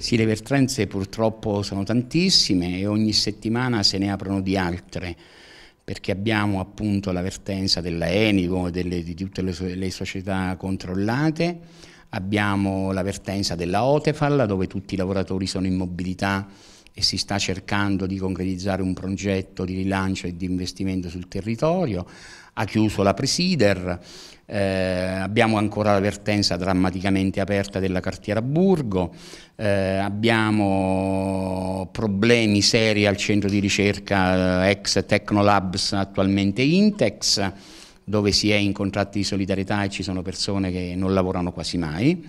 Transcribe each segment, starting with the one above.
Sì, le vertenze purtroppo sono tantissime e ogni settimana se ne aprono di altre perché abbiamo appunto la vertenza della Enico, delle, di tutte le, le, società controllate, abbiamo la vertenza della Otefal dove tutti i lavoratori sono in mobilità e si sta cercando di concretizzare un progetto di rilancio e di investimento sul territorio, ha chiuso la Presider, eh, abbiamo ancora la vertenza drammaticamente aperta della cartiera Burgo, eh, abbiamo problemi seri al centro di ricerca eh, ex Technolabs, attualmente Intex, dove si è in contratti di solidarietà e ci sono persone che non lavorano quasi mai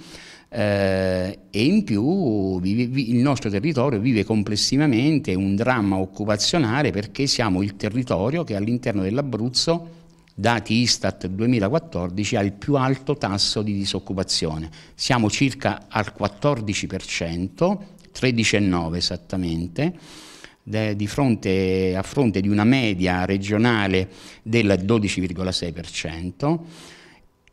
eh, e in più vive, vi, il nostro territorio vive complessivamente un dramma occupazionale perché siamo il territorio che all'interno dell'Abruzzo dati Istat 2014, ha il più alto tasso di disoccupazione. Siamo circa al 14%, 13,9 esattamente, di fronte, a fronte di una media regionale del 12,6%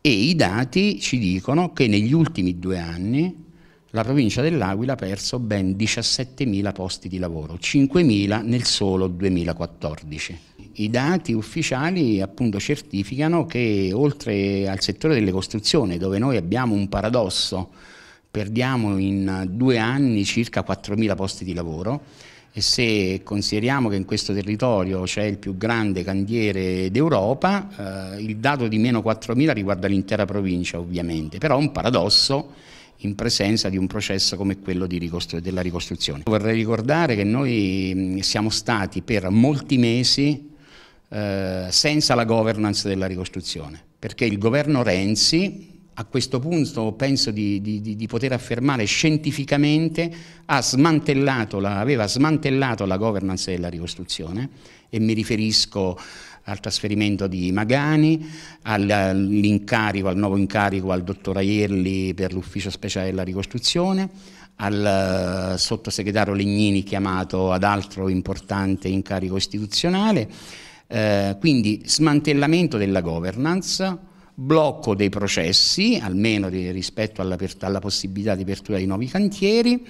e i dati ci dicono che negli ultimi due anni la provincia dell'Aquila ha perso ben 17.000 posti di lavoro, 5.000 nel solo 2014. I dati ufficiali appunto certificano che oltre al settore delle costruzioni, dove noi abbiamo un paradosso, perdiamo in due anni circa 4.000 posti di lavoro, e se consideriamo che in questo territorio c'è il più grande candiere d'Europa, eh, il dato di meno 4.000 riguarda l'intera provincia ovviamente, però è un paradosso in presenza di un processo come quello ricostru della ricostruzione. Vorrei ricordare che noi mm, siamo stati per molti mesi eh, senza la governance della ricostruzione, perché il governo Renzi a questo punto penso di, di, di, poter affermare scientificamente, smantellato la, aveva smantellato la governance della ricostruzione e mi riferisco al trasferimento di Magani, all'incarico, al nuovo incarico al dottor Aierli per l'ufficio speciale della ricostruzione, al eh, sottosegretario Legnini chiamato ad altro importante incarico istituzionale, eh, quindi smantellamento della governance, blocco dei processi, almeno rispetto alla, alla possibilità di apertura di nuovi cantieri.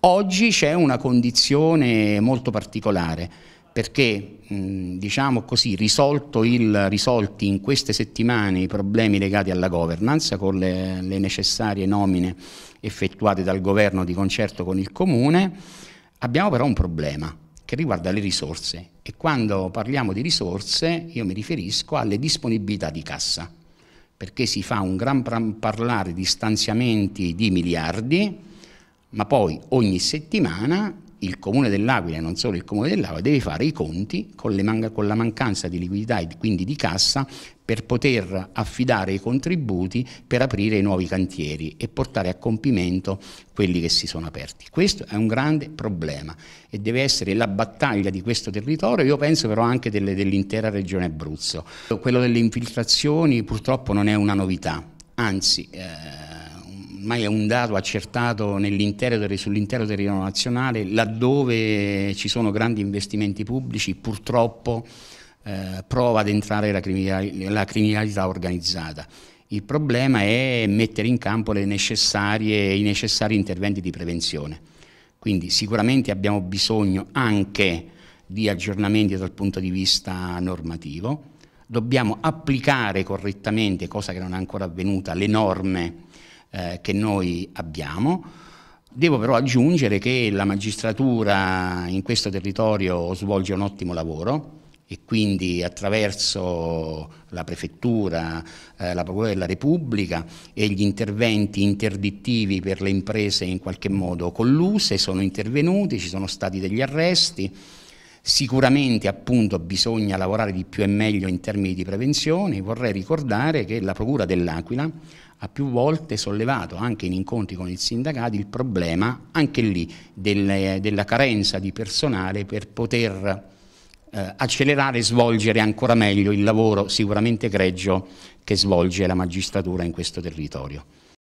Oggi c'è una condizione molto particolare perché diciamo così, il, risolti in queste settimane i problemi legati alla governance con le, le, necessarie nomine effettuate dal governo di concerto con il comune, abbiamo però un problema che riguarda le risorse e quando parliamo di risorse io mi riferisco alle disponibilità di cassa perché si fa un gran parlare di stanziamenti di miliardi, ma poi ogni settimana il comune dell'Aquila e non solo il comune dell'Aquila deve fare i conti con, man con la mancanza di liquidità e quindi di cassa per poter affidare i contributi per aprire i nuovi cantieri e portare a compimento quelli che si sono aperti. Questo è un grande problema e deve essere la battaglia di questo territorio, io penso però anche dell'intera regione Abruzzo. Quello delle infiltrazioni purtroppo non è una novità, anzi... Eh, ormai è un dato accertato sull'intero territorio nazionale, laddove ci sono grandi investimenti pubblici purtroppo eh, prova ad entrare la criminalità, la criminalità organizzata. Il problema è mettere in campo i necessari interventi di prevenzione. Quindi sicuramente abbiamo bisogno anche di aggiornamenti dal punto di vista normativo, dobbiamo applicare correttamente, cosa che non è ancora avvenuta, le norme eh, che noi abbiamo. Devo però aggiungere che la magistratura in questo territorio svolge un ottimo lavoro e quindi attraverso la prefettura, eh, la Procura della Repubblica e gli interventi interdittivi per le imprese in qualche modo colluse sono intervenuti, ci sono stati degli arresti, Sicuramente appunto bisogna lavorare di più e meglio in termini di prevenzione, vorrei ricordare che la Procura dell'Aquila ha più volte sollevato anche in incontri con il sindacato il problema anche lì delle, della carenza di personale per poter eh, accelerare e svolgere ancora meglio il lavoro sicuramente greggio che svolge la magistratura in questo territorio.